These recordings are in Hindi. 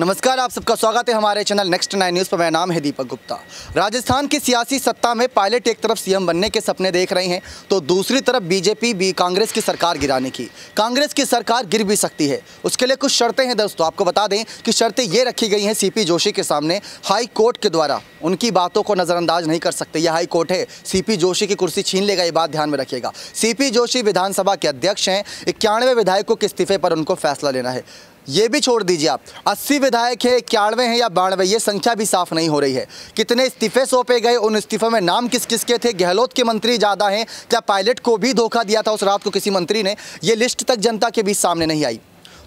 नमस्कार आप सबका स्वागत है हमारे चैनल नेक्स्ट नाइन न्यूज़ पर मेरा नाम है दीपक गुप्ता राजस्थान की सियासी सत्ता में पायलट एक तरफ सीएम बनने के सपने देख रहे हैं तो दूसरी तरफ बीजेपी भी कांग्रेस की सरकार गिराने की कांग्रेस की सरकार गिर भी सकती है उसके लिए कुछ शर्तें हैं दोस्तों आपको बता दें कि शर्तें ये रखी गई हैं सी जोशी के सामने हाई कोर्ट के द्वारा उनकी बातों को नज़रअंदाज नहीं कर सकते यह हाई कोर्ट है सी जोशी की कुर्सी छीन लेगा ये बात ध्यान में रखिएगा सी जोशी विधानसभा के अध्यक्ष हैं इक्यानवे विधायकों के इस्तीफे पर उनको फैसला लेना है ये भी छोड़ दीजिए आप अस्सी विधायक है इक्यानवे हैं या बानवे ये संख्या भी साफ नहीं हो रही है कितने इस्तीफे सौंपे गए उन इस्तीफे में नाम किस किस के थे गहलोत के मंत्री ज़्यादा हैं क्या पायलट को भी धोखा दिया था उस रात को किसी मंत्री ने ये लिस्ट तक जनता के बीच सामने नहीं आई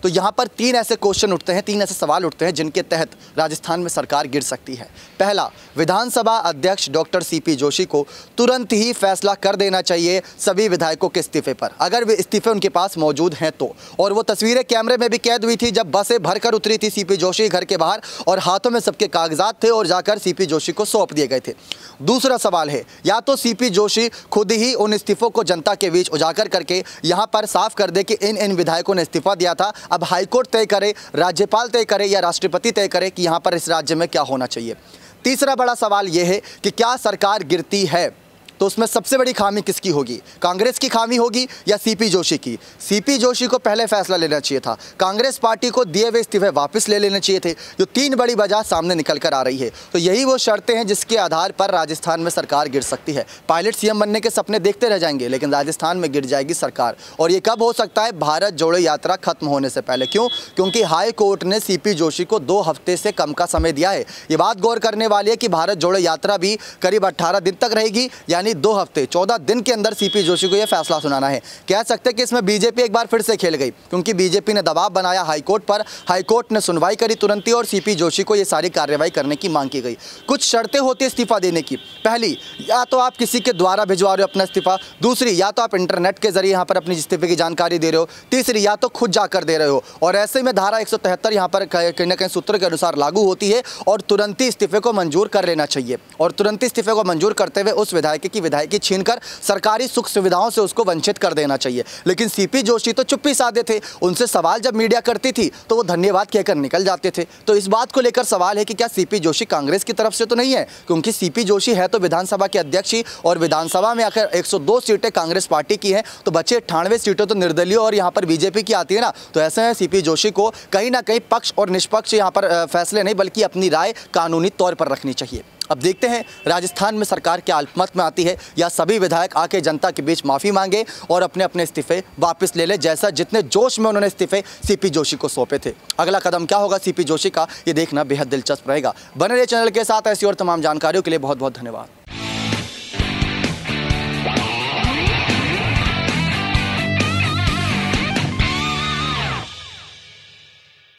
तो यहाँ पर तीन ऐसे क्वेश्चन उठते हैं तीन ऐसे सवाल उठते हैं जिनके तहत राजस्थान में सरकार गिर सकती है पहला विधानसभा अध्यक्ष डॉक्टर सीपी जोशी को तुरंत ही फैसला कर देना चाहिए सभी विधायकों के इस्तीफे पर अगर वे इस्तीफे उनके पास मौजूद हैं तो और वो तस्वीरें कैमरे में भी कैद हुई थी जब बसें भरकर उतरी थी सी जोशी घर के बाहर और हाथों में सबके कागजात थे और जाकर सी जोशी को सौंप दिए गए थे दूसरा सवाल है या तो सीपी जोशी खुद ही उन इस्तीफों को जनता के बीच उजागर करके यहाँ पर साफ कर दे कि इन इन विधायकों ने इस्तीफा दिया था अब हाईकोर्ट तय करे राज्यपाल तय करे या राष्ट्रपति तय करे कि यहाँ पर इस राज्य में क्या होना चाहिए तीसरा बड़ा सवाल यह है कि क्या सरकार गिरती है तो उसमें सबसे बड़ी खामी किसकी होगी कांग्रेस की खामी होगी या सीपी जोशी की सीपी जोशी को पहले फैसला लेना चाहिए था कांग्रेस पार्टी को दिए हुए इस्तीफे वापस ले लेने चाहिए थे जो तीन बड़ी वजह सामने निकल कर आ रही है तो यही वो शर्तें हैं जिसके आधार पर राजस्थान में सरकार गिर सकती है पायलट सीएम बनने के सपने देखते रह जाएंगे लेकिन राजस्थान में गिर जाएगी सरकार और ये कब हो सकता है भारत जोड़ो यात्रा खत्म होने से पहले क्यों क्योंकि हाई कोर्ट ने सीपी जोशी को दो हफ्ते से कम का समय दिया है ये बात गौर करने वाली है कि भारत जोड़ो यात्रा भी करीब अट्ठारह दिन तक रहेगी यानी यानी दो हफ्ते चौदह दिन के अंदर सीपी जोशी को यह फैसला सुनाना है कह सकते हैं कि इसमें बीजेपी एक बार फिर से खेल गई क्योंकि बीजेपी ने दबाव बनाया हाईकोर्ट पर हाईकोर्ट ने सुनवाई करी तुरंत ही और सीपी जोशी को यह सारी कार्रवाई करने की मांग की गई कुछ शर्तें होती इस्तीफा देने की पहली या तो आप किसी के द्वारा भिजवा रहे हो अपना इस्तीफा दूसरी या तो आप इंटरनेट के जरिए यहाँ पर अपनी इस्तीफे की जानकारी दे रहे हो तीसरी या तो खुद जाकर दे रहे हो और ऐसे में धारा एक सौ यहाँ पर कहीं ना कहीं सूत्र के अनुसार लागू होती है और तुरंत ही इस्तीफे को मंजूर कर लेना चाहिए और तुरंत इस्तीफे को मंजूर करते हुए उस विधायक की विधायकी छीनकर सरकारी सुख सुविधाओं से उसको वंचित कर देना चाहिए लेकिन सीपी जोशी तो चुप्पी साधे थे उनसे सवाल जब मीडिया करती थी तो वो धन्यवाद कहकर निकल जाते थे तो इस बात को लेकर सवाल है कि क्या सीपी जोशी कांग्रेस की तरफ से तो नहीं है क्योंकि सीपी जोशी है तो विधानसभा के अध्यक्ष ही और विधानसभा में आखिर 102 सीटें कांग्रेस पार्टी की हैं तो बचे अठानवे सीटें तो निर्दलीय और यहाँ पर बीजेपी की आती है ना तो ऐसे में सीपी जोशी को कहीं ना कहीं पक्ष और निष्पक्ष यहाँ पर फैसले नहीं बल्कि अपनी राय कानूनी तौर पर रखनी चाहिए अब देखते हैं राजस्थान में सरकार क्या अल्पमत में आती है या सभी विधायक आके जनता के बीच माफ़ी मांगे और अपने अपने इस्तीफे वापस ले लें जैसा जितने जोश में उन्होंने इस्तीफे सीपी जोशी को सौंपे थे अगला कदम क्या होगा सीपी जोशी का ये देखना बेहद दिलचस्प रहेगा बने रहे चैनल के साथ ऐसी और तमाम जानकारियों के लिए बहुत बहुत धन्यवाद